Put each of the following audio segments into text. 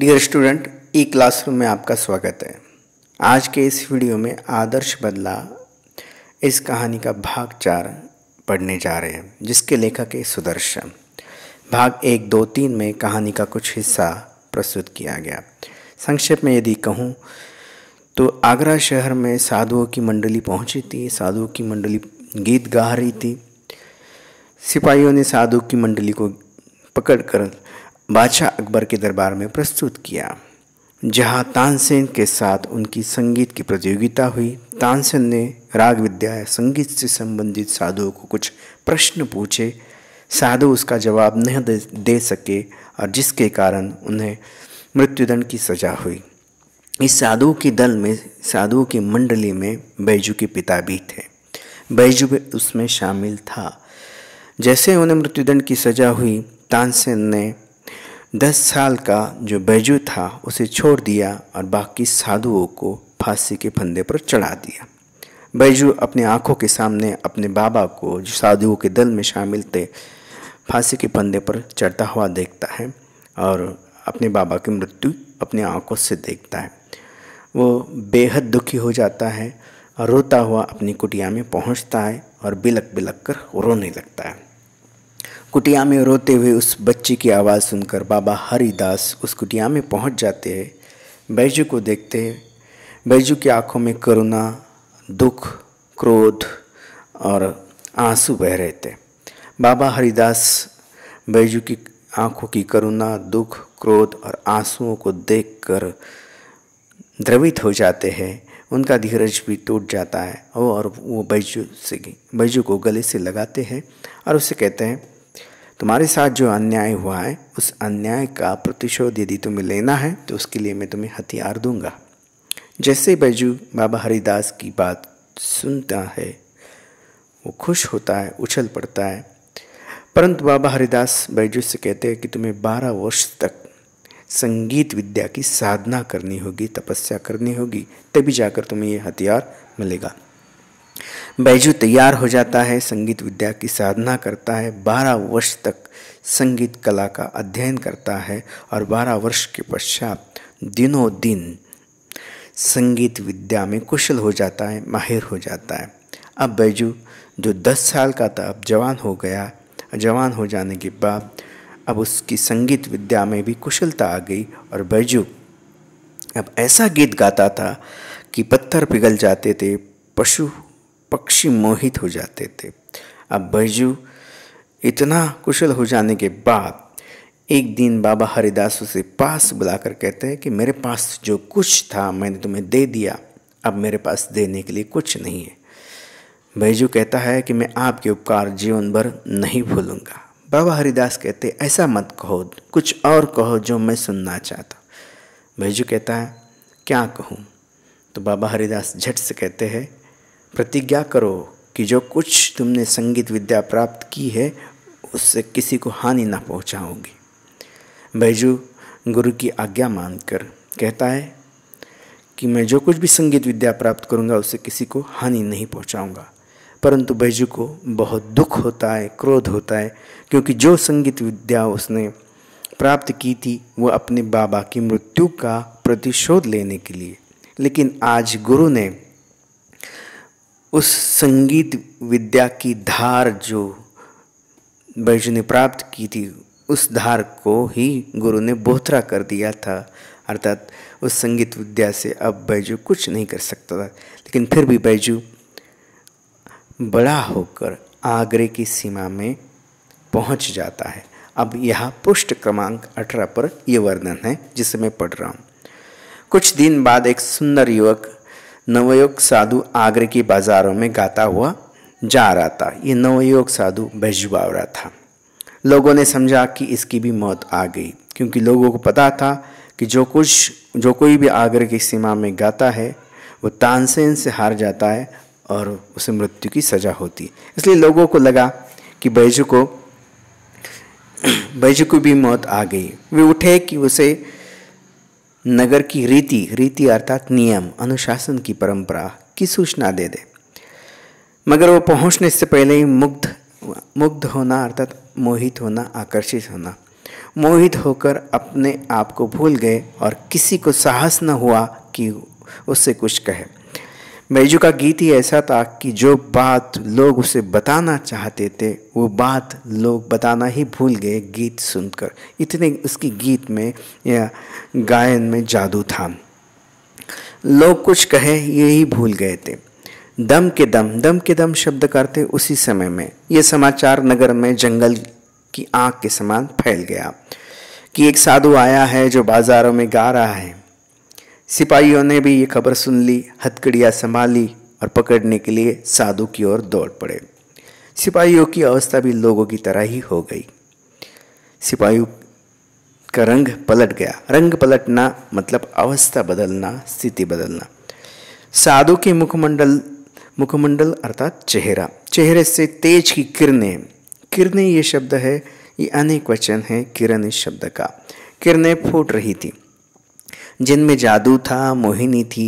dear student ई classroom में आपका स्वागत है आज के इस वीडियो में आदर्श बदला इस कहानी का भाग चार पढ़ने जा रहे हैं जिसके लेखक है सुदर्शन भाग एक दो तीन में कहानी का कुछ हिस्सा प्रस्तुत किया गया संक्षेप में यदि कहूँ तो आगरा शहर में साधुओं की मंडली पहुँची थी साधुओं की मंडली गीत गा रही थी सिपाहियों ने साधु की मंडली को पकड़कर बादशाह अकबर के दरबार में प्रस्तुत किया जहां तानसेन के साथ उनकी संगीत की प्रतियोगिता हुई तानसेन ने राग विद्या या संगीत से संबंधित साधुओं को कुछ प्रश्न पूछे साधु उसका जवाब नहीं दे सके और जिसके कारण उन्हें मृत्युदंड की सजा हुई इस साधुओं के दल में साधुओं की मंडली में बैजू के पिता भी थे बैजू भी उसमें शामिल था जैसे उन्हें मृत्युदंड की सजा हुई तानसेन ने दस साल का जो बैजू था उसे छोड़ दिया और बाकी साधुओं को फांसी के फंदे पर चढ़ा दिया बैजू अपने आंखों के सामने अपने बाबा को जो साधुओं के दल में शामिल थे फांसी के फंदे पर चढ़ता हुआ देखता है और अपने बाबा की मृत्यु अपने आंखों से देखता है वो बेहद दुखी हो जाता है और रोता हुआ अपनी कुटिया में पहुंचता है और बिलक बिलक कर रोने लगता है कुटिया में रोते हुए उस बच्चे की आवाज़ सुनकर बाबा हरिदास उस कुटिया में पहुंच जाते हैं बैजू को देखते हैं बैजू की आंखों में करुणा दुख क्रोध और आंसू बह रहे थे बाबा हरिदास बैजू की आंखों की करुणा दुख क्रोध और आंसुओं को देखकर द्रवित हो जाते हैं उनका धीरज भी टूट जाता है और वो बैजू से बैजू को गले से लगाते हैं और उसे कहते हैं तुम्हारे साथ जो अन्याय हुआ है उस अन्याय का प्रतिशोध यदि तुम्हें लेना है तो उसके लिए मैं तुम्हें हथियार दूंगा जैसे बैजू बाबा हरिदास की बात सुनता है वो खुश होता है उछल पड़ता है परंतु बाबा हरिदास बैजू से कहते हैं कि तुम्हें बारह वर्ष तक संगीत विद्या की साधना करनी होगी तपस्या करनी होगी तभी जाकर तुम्हें ये हथियार मिलेगा बैजू तैयार हो जाता है संगीत विद्या की साधना करता है बारह वर्ष तक संगीत कला का अध्ययन करता है और बारह वर्ष के पश्चात दिनों दिन संगीत विद्या में कुशल हो जाता है माहिर हो जाता है अब बैजू जो दस साल का था अब जवान हो गया जवान हो जाने के बाद अब उसकी संगीत विद्या में भी कुशलता आ गई और बैजू अब ऐसा गीत गाता था कि पत्थर पिघल जाते थे पशु पक्षी मोहित हो जाते थे अब बैजू इतना कुशल हो जाने के बाद एक दिन बाबा हरिदास उसे पास बुलाकर कहते हैं कि मेरे पास जो कुछ था मैंने तुम्हें दे दिया अब मेरे पास देने के लिए कुछ नहीं है बैजू कहता है कि मैं आपके उपकार जीवन भर नहीं भूलूंगा बाबा हरिदास कहते ऐसा मत कहो कुछ और कहो जो मैं सुनना चाहता बैजू कहता है क्या कहूँ तो बाबा हरिदास झट से कहते हैं प्रतिज्ञा करो कि जो कुछ तुमने संगीत विद्या प्राप्त की है उससे किसी को हानि ना पहुंचाओगी बैजू गुरु की आज्ञा मानकर कहता है कि मैं जो कुछ भी संगीत विद्या प्राप्त करूंगा उससे किसी को हानि नहीं पहुंचाऊंगा परंतु बैजू को बहुत दुख होता है क्रोध होता है क्योंकि जो संगीत विद्या उसने प्राप्त की थी वह अपने बाबा की मृत्यु का प्रतिशोध लेने के लिए लेकिन आज गुरु ने उस संगीत विद्या की धार जो वैष्णव ने प्राप्त की थी उस धार को ही गुरु ने बोथरा कर दिया था अर्थात उस संगीत विद्या से अब बैजू कुछ नहीं कर सकता था लेकिन फिर भी बैजू बड़ा होकर आगरे की सीमा में पहुंच जाता है अब यह पुष्ट क्रमांक अठारह पर यह वर्णन है जिसे मैं पढ़ रहा हूँ कुछ दिन बाद एक सुंदर युवक नवयोग साधु आगरे के बाजारों में गाता हुआ जा रहा था ये नवयोग साधु रहा था लोगों ने समझा कि इसकी भी मौत आ गई क्योंकि लोगों को पता था कि जो कुछ जो कोई भी आगरे की सीमा में गाता है वो तानसेन से हार जाता है और उसे मृत्यु की सज़ा होती इसलिए लोगों को लगा कि बैजू को बैजू की भी मौत आ गई वे उठे कि उसे नगर की रीति रीति अर्थात नियम अनुशासन की परंपरा की सूचना दे दे मगर वो पहुंचने से पहले ही मुग्ध मुग्ध होना अर्थात मोहित होना आकर्षित होना मोहित होकर अपने आप को भूल गए और किसी को साहस न हुआ कि उससे कुछ कहे मैजू का गीत ही ऐसा था कि जो बात लोग उसे बताना चाहते थे वो बात लोग बताना ही भूल गए गीत सुनकर इतने उसकी गीत में या गायन में जादू था लोग कुछ कहे ये ही भूल गए थे दम के दम दम के दम शब्द करते उसी समय में ये समाचार नगर में जंगल की आग के समान फैल गया कि एक साधु आया है जो बाजारों में गा रहा है सिपाहियों ने भी ये खबर सुन ली हथकड़ियाँ संभाली और पकड़ने के लिए साधु की ओर दौड़ पड़े सिपाहियों की अवस्था भी लोगों की तरह ही हो गई सिपाहियों का रंग पलट गया रंग पलटना मतलब अवस्था बदलना स्थिति बदलना साधु के मुखमंडल मुखमंडल अर्थात चेहरा चेहरे से तेज की किरणें किरणें ये शब्द है ये अनेक वचन है किरण इस शब्द का किरणें फूट रही थी जिनमें जादू था मोहिनी थी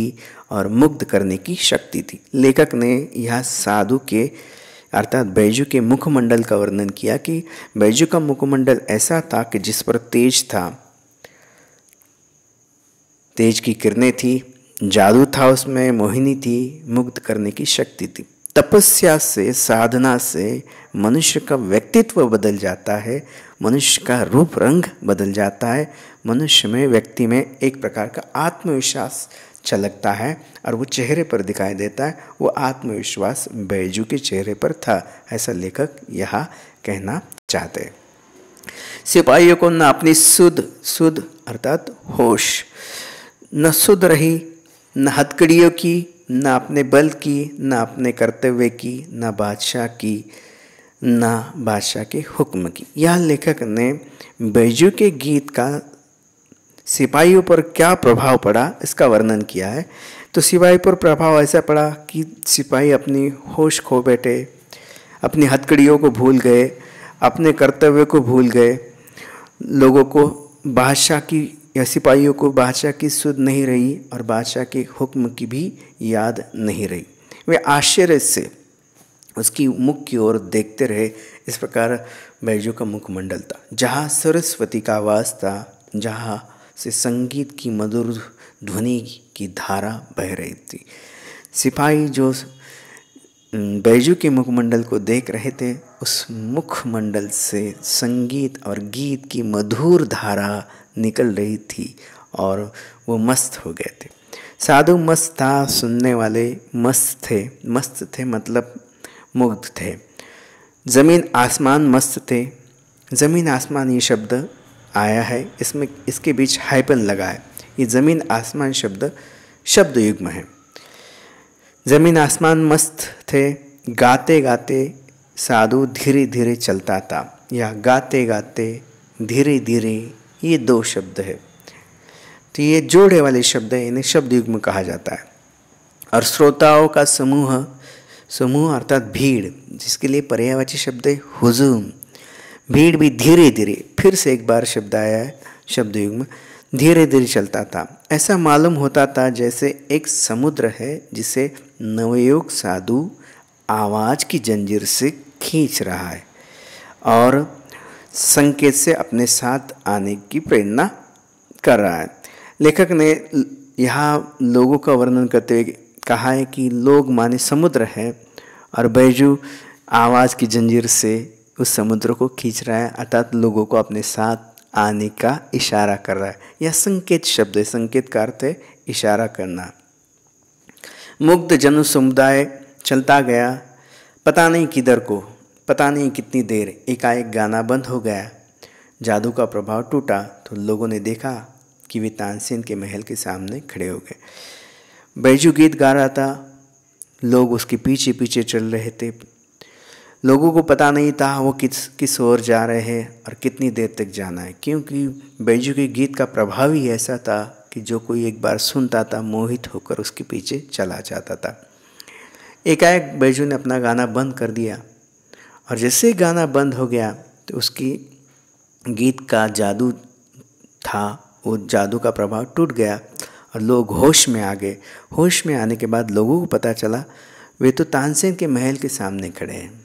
और मुग्ध करने की शक्ति थी लेखक ने यह साधु के अर्थात बैजू के मुखमंडल का वर्णन किया कि बैजू का मुखमंडल ऐसा था कि जिस पर तेज था तेज की किरणें थी जादू था उसमें मोहिनी थी मुग्ध करने की शक्ति थी तपस्या से साधना से मनुष्य का व्यक्तित्व बदल जाता है मनुष्य का रूप रंग बदल जाता है मनुष्य में व्यक्ति में एक प्रकार का आत्मविश्वास छलकता है और वो चेहरे पर दिखाई देता है वो आत्मविश्वास बैजू के चेहरे पर था ऐसा लेखक यह कहना चाहते सिपाहियों को न अपनी सुध सुध अर्थात होश न सुध रही न हथकड़ियों की न अपने बल की न अपने कर्तव्य की न बादशाह की न बादशाह के हुक्म की यह लेखक ने बैजू के गीत का सिपाहियों पर क्या प्रभाव पड़ा इसका वर्णन किया है तो सिपाही पर प्रभाव ऐसा पड़ा कि सिपाही अपनी होश खो बैठे अपनी हथकड़ियों को भूल गए अपने कर्तव्य को भूल गए लोगों को बादशाह की या सिपाहियों को बादशाह की सुध नहीं रही और बादशाह के हुक्म की भी याद नहीं रही वे आश्चर्य से उसकी मुख की ओर देखते रहे इस प्रकार बैजू का मुखमंडल था जहाँ सरस्वती का वास था जहाँ से संगीत की मधुर ध्वनि की धारा बह रही थी सिपाही जो बैजू के मुखमंडल को देख रहे थे उस मुखमंडल से संगीत और गीत की मधुर धारा निकल रही थी और वो मस्त हो गए थे साधु मस्त था सुनने वाले मस्त थे मस्त थे मतलब मुग्ध थे ज़मीन आसमान मस्त थे ज़मीन आसमान ये शब्द आया है इसमें इसके बीच हाइपन लगा है ये ज़मीन आसमान शब्द शब्द युग्म है ज़मीन आसमान मस्त थे गाते गाते साधु धीरे धीरे चलता था या गाते गाते धीरे धीरे ये दो शब्द है तो ये जोड़े वाले शब्द हैं इन्हें शब्द युग्म कहा जाता है और श्रोताओं का समूह समूह अर्थात भीड़ जिसके लिए पर्यायवाची शब्द है हुजूम भीड़ भी धीरे धीरे फिर से एक बार शब्द आया है शब्दयुग में धीरे धीरे चलता था ऐसा मालूम होता था जैसे एक समुद्र है जिसे नवयोग साधु आवाज़ की जंजीर से खींच रहा है और संकेत से अपने साथ आने की प्रेरणा कर रहा है लेखक ने यहाँ लोगों का वर्णन करते हुए कहा है कि लोग माने समुद्र है और बैजू आवाज़ की जंजीर से उस समुद्र को खींच रहा है अर्थात लोगों को अपने साथ आने का इशारा कर रहा है यह संकेत शब्द है संकेत का अर्थ है इशारा करना मुग्ध जन समुदाय चलता गया पता नहीं किधर को पता नहीं कितनी देर एकाएक गाना बंद हो गया जादू का प्रभाव टूटा तो लोगों ने देखा कि वे तानसेन के महल के सामने खड़े हो गए बैजू गीत गा रहा था लोग उसके पीछे पीछे चल रहे थे लोगों को पता नहीं था वो किस किस ओर जा रहे हैं और कितनी देर तक जाना है क्योंकि बैजू के गीत का प्रभाव ही ऐसा था कि जो कोई एक बार सुनता था मोहित होकर उसके पीछे चला जाता था एकाएक बैजू ने अपना गाना बंद कर दिया और जैसे गाना बंद हो गया तो उसकी गीत का जादू था वो जादू का प्रभाव टूट गया और लोग होश में आ गए होश में आने के बाद लोगों को पता चला वे तो तानसेन के महल के सामने खड़े हैं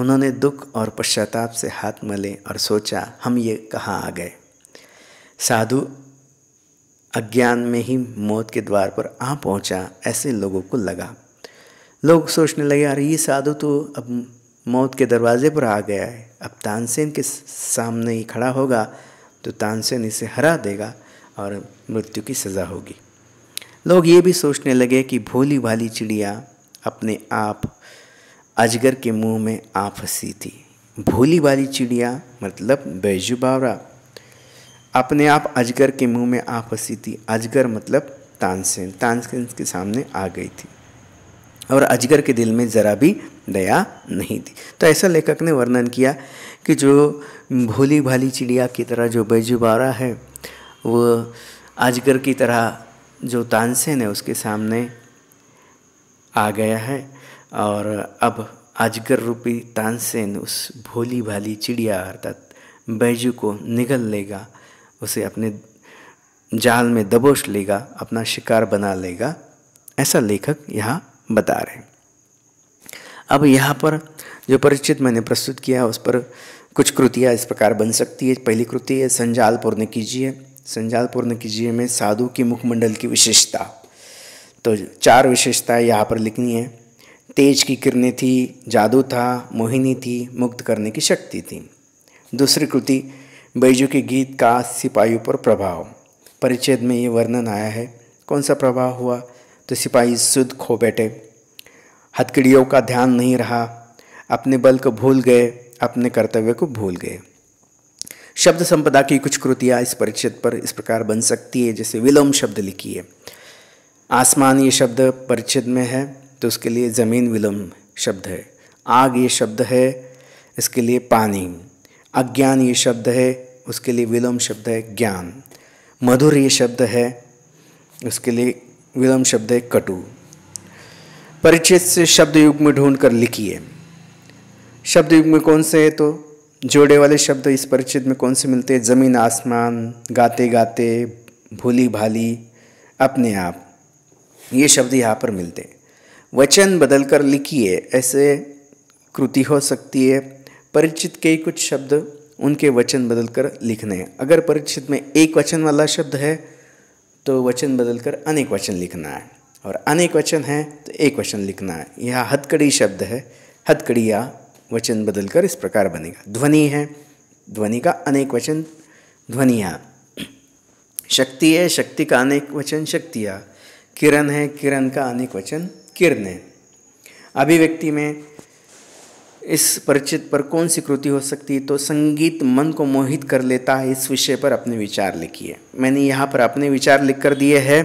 उन्होंने दुख और पश्चाताप से हाथ मले और सोचा हम ये कहाँ आ गए साधु अज्ञान में ही मौत के द्वार पर आ पहुँचा ऐसे लोगों को लगा लोग सोचने लगे अरे ये साधु तो अब मौत के दरवाजे पर आ गया है अब तानसेन के सामने ही खड़ा होगा तो तानसेन इसे हरा देगा और मृत्यु की सज़ा होगी लोग ये भी सोचने लगे कि भोली भाली चिड़िया अपने आप अजगर के मुंह में आ फंसी थी भोली वाली चिड़िया मतलब बैजू बावरा अपने आप अजगर के मुंह में आ फंसी थी अजगर मतलब तानसेन तानसेन के सामने आ गई थी और अजगर के दिल में ज़रा भी दया नहीं थी तो ऐसा लेखक ने वर्णन किया कि जो भोली भाली चिड़िया की तरह जो बैजू बावरा है वो अजगर की तरह जो तानसेन है उसके सामने आ गया है और अब अजगर रूपी तानसेन उस भोली भाली चिड़िया अर्थात बैजू को निगल लेगा उसे अपने जाल में दबोच लेगा अपना शिकार बना लेगा ऐसा लेखक यहाँ बता रहे हैं अब यहाँ पर जो परिचित मैंने प्रस्तुत किया उस पर कुछ कृतियाँ इस प्रकार बन सकती है पहली कृति है संजाल पूर्ण कीजिए संजाल पूर्ण कीजिए में साधु की मुखमंडल की विशेषता तो चार विशेषताएं यहाँ पर लिखनी है तेज की किरणें थी जादू था मोहिनी थी मुक्त करने की शक्ति थी दूसरी कृति बैजू के गीत का सिपाहियों पर प्रभाव परिच्छेद में ये वर्णन आया है कौन सा प्रभाव हुआ तो सिपाही शुद्ध खो बैठे हथकड़ियों का ध्यान नहीं रहा अपने बल को भूल गए अपने कर्तव्य को भूल गए शब्द संपदा की कुछ कृतियाँ इस परिच्छेद पर इस प्रकार बन सकती है जैसे विलोम शब्द लिखी है आसमान ये शब्द परिच्छेद में है तो उसके लिए ज़मीन विलम्ब शब्द है आग ये शब्द है इसके लिए पानी अज्ञान ये शब्द है उसके लिए विलम्ब शब्द है ज्ञान मधुर ये शब्द है उसके लिए विलम्ब शब्द है कटु परिचित से शब्द युग में ढूंढ कर लिखिए शब्द युग में कौन से है तो जोड़े वाले शब्द इस परिचित में कौन से मिलते हैं ज़मीन आसमान गाते गाते भूली भाली अपने आप ये शब्द यहाँ पर मिलते हैं वचन बदल कर लिखिए ऐसे कृति हो सकती है परिचित के कुछ शब्द उनके वचन बदल कर लिखने हैं अगर परिचित में एक वचन वाला शब्द है तो वचन बदल कर अनेक वचन लिखना है और अनेक वचन है तो एक वचन लिखना है यह हथकड़ी शब्द है हथकड़ी या वचन बदल कर इस प्रकार बनेगा ध्वनि है ध्वनि का अनेक वचन ध्वनिया शक्ति है शक्ति का अनेक वचन शक्तिया किरण है किरण का अनेक वचन किरणें अभिव्यक्ति में इस परिचित पर कौन सी कृति हो सकती है तो संगीत मन को मोहित कर लेता है इस विषय पर अपने विचार लिखिए मैंने यहाँ पर अपने विचार लिख कर दिए हैं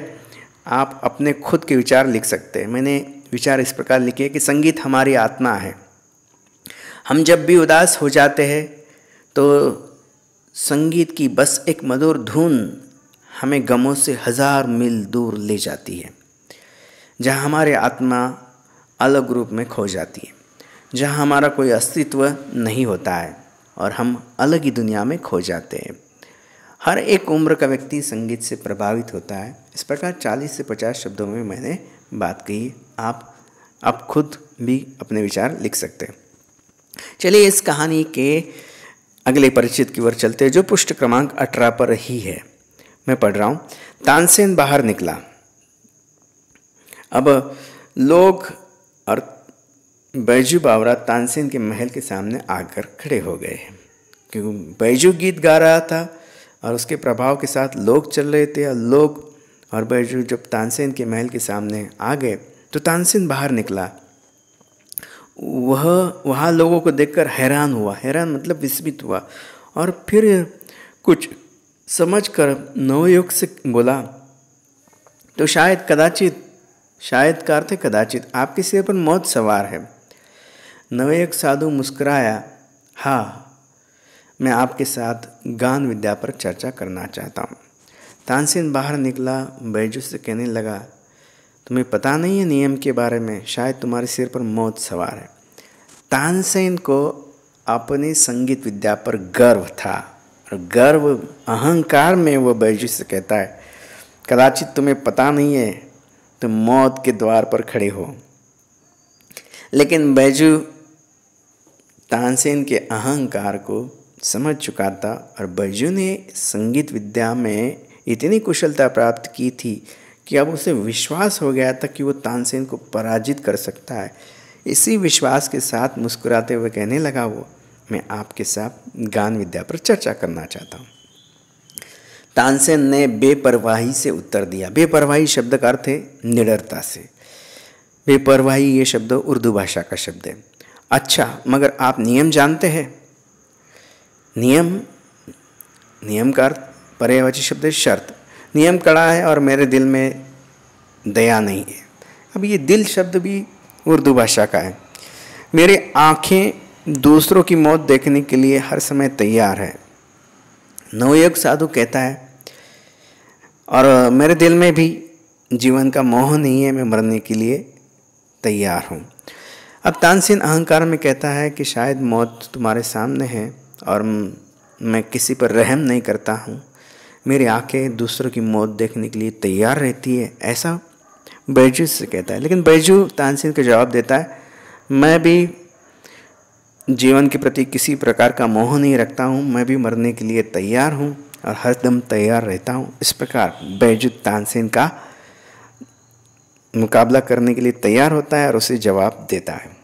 आप अपने खुद के विचार लिख सकते हैं मैंने विचार इस प्रकार लिखे कि संगीत हमारी आत्मा है हम जब भी उदास हो जाते हैं तो संगीत की बस एक मधुर धुन हमें गमों से हज़ार मील दूर ले जाती है जहाँ हमारे आत्मा अलग रूप में खो जाती है जहाँ हमारा कोई अस्तित्व नहीं होता है और हम अलग ही दुनिया में खो जाते हैं हर एक उम्र का व्यक्ति संगीत से प्रभावित होता है इस प्रकार 40 से 50 शब्दों में मैंने बात कही आप आप खुद भी अपने विचार लिख सकते हैं चलिए इस कहानी के अगले परिचित की ओर चलते हैं जो पुष्ट क्रमांक अठारह पर ही है मैं पढ़ रहा हूँ तानसेन बाहर निकला अब लोग और बैजू बावरा तानसेन के महल के सामने आकर खड़े हो गए हैं क्योंकि बैजू गीत गा रहा था और उसके प्रभाव के साथ लोग चल रहे थे और लोग और बैजू जब तानसेन के महल के सामने आ गए तो तानसेन बाहर निकला वह वहाँ लोगों को देखकर हैरान हुआ हैरान मतलब विस्मित हुआ और फिर कुछ समझ कर नवयुग से बोला तो शायद कदाचित शायद का अर्थ कदाचित आपके सिर पर मौत सवार है एक साधु मुस्कुराया हाँ मैं आपके साथ गान विद्या पर चर्चा करना चाहता हूँ तानसेन बाहर निकला बैजू से कहने लगा तुम्हें पता नहीं है नियम के बारे में शायद तुम्हारे सिर पर मौत सवार है तानसेन को अपने संगीत विद्या पर गर्व था और गर्व अहंकार में वह बैजू से कहता है कदाचित तुम्हें पता नहीं है तुम मौत के द्वार पर खड़े हो लेकिन बैजू तानसेन के अहंकार को समझ चुका था और बैजू ने संगीत विद्या में इतनी कुशलता प्राप्त की थी कि अब उसे विश्वास हो गया था कि वो तानसेन को पराजित कर सकता है इसी विश्वास के साथ मुस्कुराते हुए कहने लगा वो मैं आपके साथ गान विद्या पर चर्चा करना चाहता हूँ तानसेन ने बेपरवाही से उत्तर दिया बेपरवाही शब्द का अर्थ है निडरता से बेपरवाही ये शब्द उर्दू भाषा का शब्द है अच्छा मगर आप नियम जानते हैं नियम नियम का अर्थ पर्यायवाची शब्द है शर्त नियम कड़ा है और मेरे दिल में दया नहीं है अब ये दिल शब्द भी उर्दू भाषा का है मेरे आँखें दूसरों की मौत देखने के लिए हर समय तैयार है नवयुग साधु कहता है और मेरे दिल में भी जीवन का मोह नहीं है मैं मरने के लिए तैयार हूँ अब तानसेन अहंकार में कहता है कि शायद मौत तुम्हारे सामने है और मैं किसी पर रहम नहीं करता हूँ मेरी आंखें दूसरों की मौत देखने के लिए तैयार रहती है ऐसा बैजू से कहता है लेकिन बैजू तानसेन का जवाब देता है मैं भी जीवन के प्रति किसी प्रकार का मोह नहीं रखता हूँ मैं भी मरने के लिए तैयार हूँ और हर दम तैयार रहता हूँ इस प्रकार बैजुद तानसेन का मुकाबला करने के लिए तैयार होता है और उसे जवाब देता है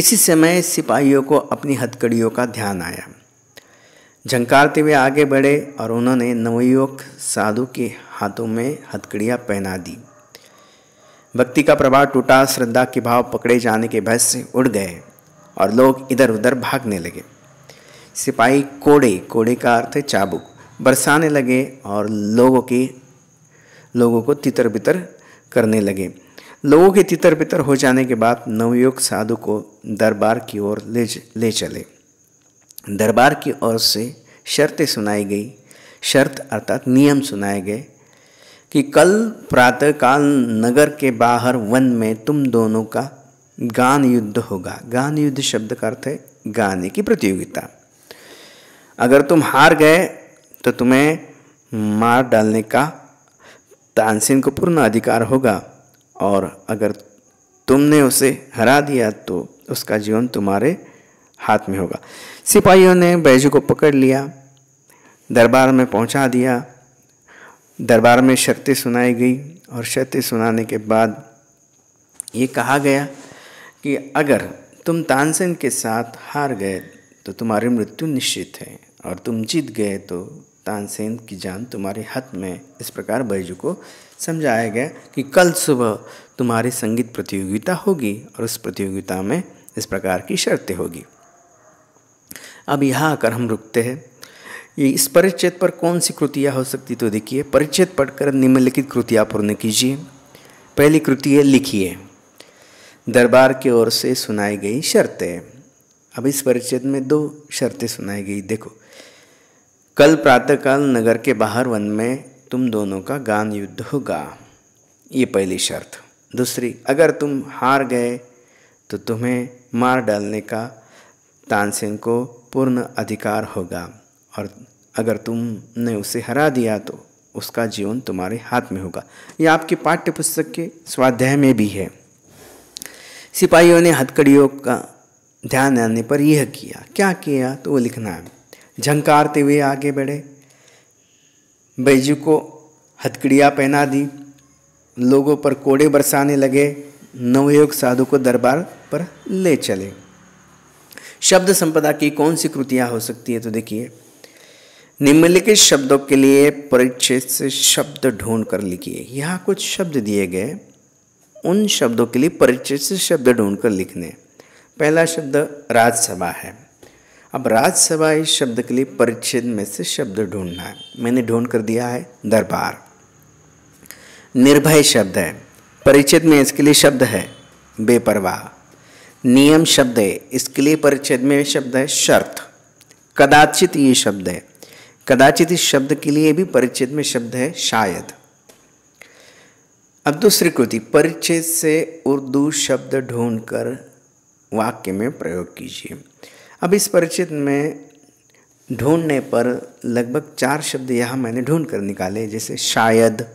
इसी समय सिपाहियों को अपनी हथकड़ियों का ध्यान आया झंकारते हुए आगे बढ़े और उन्होंने नवयुवक साधु के हाथों में हथकड़ियाँ पहना दी भक्ति का प्रभाव टूटा श्रद्धा के भाव पकड़े जाने के भय से उड़ गए और लोग इधर उधर भागने लगे सिपाही कोड़े कोड़े का अर्थ है चाबुक बरसाने लगे और लोगों की लोगों को तितर बितर करने लगे लोगों के तितर बितर हो जाने के बाद नवयुग साधु को दरबार की ओर ले ले चले दरबार की ओर से शर्तें सुनाई गई शर्त अर्थात नियम सुनाए गए कि कल प्रातःकाल नगर के बाहर वन में तुम दोनों का गान युद्ध होगा गान युद्ध शब्द का अर्थ है गाने की प्रतियोगिता अगर तुम हार गए तो तुम्हें मार डालने का तानसेन को पूर्ण अधिकार होगा और अगर तुमने उसे हरा दिया तो उसका जीवन तुम्हारे हाथ में होगा सिपाहियों ने बैजू को पकड़ लिया दरबार में पहुंचा दिया दरबार में शर्तें सुनाई गई और शर्तें सुनाने के बाद ये कहा गया कि अगर तुम तानसेन के साथ हार गए तो तुम्हारी मृत्यु निश्चित है और तुम जीत गए तो तानसेन की जान तुम्हारे हाथ में इस प्रकार बैजू को समझाया गया कि कल सुबह तुम्हारी संगीत प्रतियोगिता होगी और उस प्रतियोगिता में इस प्रकार की शर्तें होगी अब यहाँ आकर हम रुकते हैं ये इस परिच्छेद पर कौन सी कृतियाँ हो सकती तो देखिए परिच्छेद पढ़कर निम्नलिखित कृतियाँ पूर्ण कीजिए पहली कृति है लिखिए दरबार की ओर से सुनाई गई शर्तें अब इस परिच्छेद में दो शर्तें सुनाई गई देखो कल प्रातःकाल नगर के बाहर वन में तुम दोनों का गान युद्ध होगा ये पहली शर्त दूसरी अगर तुम हार गए तो तुम्हें मार डालने का तानसेन को पूर्ण अधिकार होगा और अगर तुमने उसे हरा दिया तो उसका जीवन तुम्हारे हाथ में होगा यह आपके पाठ्य पुस्तक के स्वाध्याय में भी है सिपाहियों ने हथकड़ियों का ध्यान आने पर यह किया क्या किया तो वो लिखना है झंकारते हुए आगे बढ़े बैजू को हथकड़िया पहना दी लोगों पर कोड़े बरसाने लगे नवयोग साधु को दरबार पर ले चले शब्द संपदा की कौन सी कृतियाँ हो सकती है तो देखिए निम्नलिखित शब्दों के लिए परिच्छेद से शब्द ढूंढ कर लिखिए यहाँ कुछ शब्द दिए गए उन शब्दों के लिए परिच्छेद से शब्द ढूंढ कर लिखने पहला शब्द राजसभा है अब राज्यसभा इस शब्द के लिए परिच्छेद में से शब्द ढूंढना है मैंने ढूंढ कर दिया है दरबार निर्भय शब्द है परिच्छेद में इसके लिए शब्द है बेपरवाह नियम शब्द है इसके लिए परिच्छेद में शब्द है शर्त कदाचित ये शब्द है कदाचित इस शब्द के लिए भी परिच्छेद में शब्द है शायद अब दूसरी कृति परिच्छेद से उर्दू शब्द ढूंढकर वाक्य में प्रयोग कीजिए अब इस परिचित में ढूंढने पर लगभग चार शब्द यहाँ मैंने ढूंढ कर निकाले जैसे शायद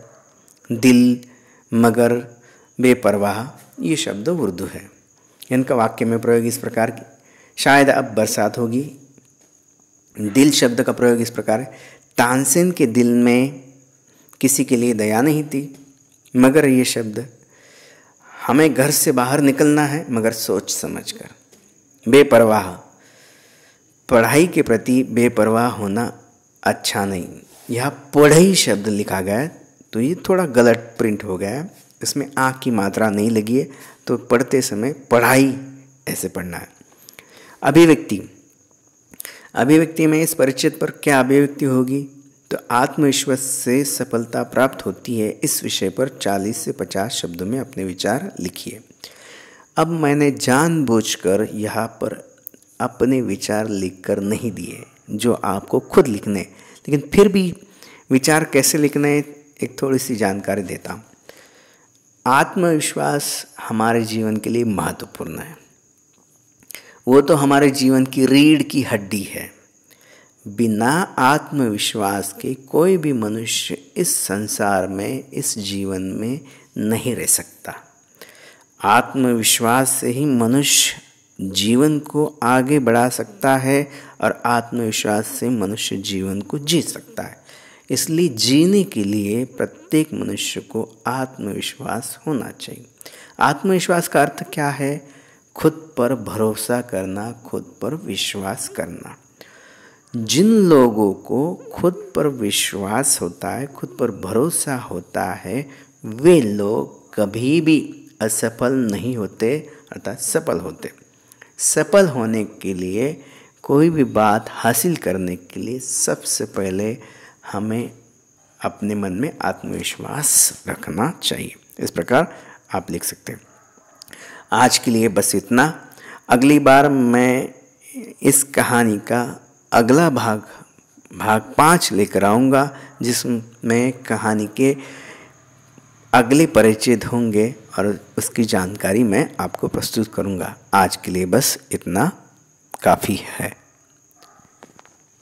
दिल मगर बेपरवाह ये शब्द उर्दू है इनका वाक्य में प्रयोग इस प्रकार की शायद अब बरसात होगी दिल शब्द का प्रयोग इस प्रकार है तानसेन के दिल में किसी के लिए दया नहीं थी मगर ये शब्द हमें घर से बाहर निकलना है मगर सोच समझ कर बेपरवाह पढ़ाई के प्रति बेपरवाह होना अच्छा नहीं यह पढ़ई शब्द लिखा गया है तो ये थोड़ा गलत प्रिंट हो गया है इसमें आ की मात्रा नहीं लगी है तो पढ़ते समय पढ़ाई ऐसे पढ़ना है अभिव्यक्ति अभिव्यक्ति में इस परिचित पर क्या अभिव्यक्ति होगी तो आत्मविश्वास से सफलता प्राप्त होती है इस विषय पर 40 से 50 शब्दों में अपने विचार लिखिए अब मैंने जानबूझकर यहाँ पर अपने विचार लिखकर नहीं दिए जो आपको खुद लिखने लेकिन फिर भी विचार कैसे लिखने एक थोड़ी सी जानकारी देता हूँ आत्मविश्वास हमारे जीवन के लिए महत्वपूर्ण है वो तो हमारे जीवन की रीढ़ की हड्डी है बिना आत्मविश्वास के कोई भी मनुष्य इस संसार में इस जीवन में नहीं रह सकता आत्मविश्वास से ही मनुष्य जीवन को आगे बढ़ा सकता है और आत्मविश्वास से मनुष्य जीवन को जी सकता है इसलिए जीने के लिए प्रत्येक मनुष्य को आत्मविश्वास होना चाहिए आत्मविश्वास का अर्थ क्या है खुद पर भरोसा करना खुद पर विश्वास करना जिन लोगों को खुद पर विश्वास होता है खुद पर भरोसा होता है वे लोग कभी भी असफल नहीं होते अर्थात सफल होते सफल होने के लिए कोई भी बात हासिल करने के लिए सबसे पहले हमें अपने मन में आत्मविश्वास रखना चाहिए इस प्रकार आप लिख सकते हैं आज के लिए बस इतना अगली बार मैं इस कहानी का अगला भाग भाग पाँच लेकर आऊँगा जिसमें कहानी के अगले परिचित होंगे और उसकी जानकारी मैं आपको प्रस्तुत करूँगा आज के लिए बस इतना काफ़ी है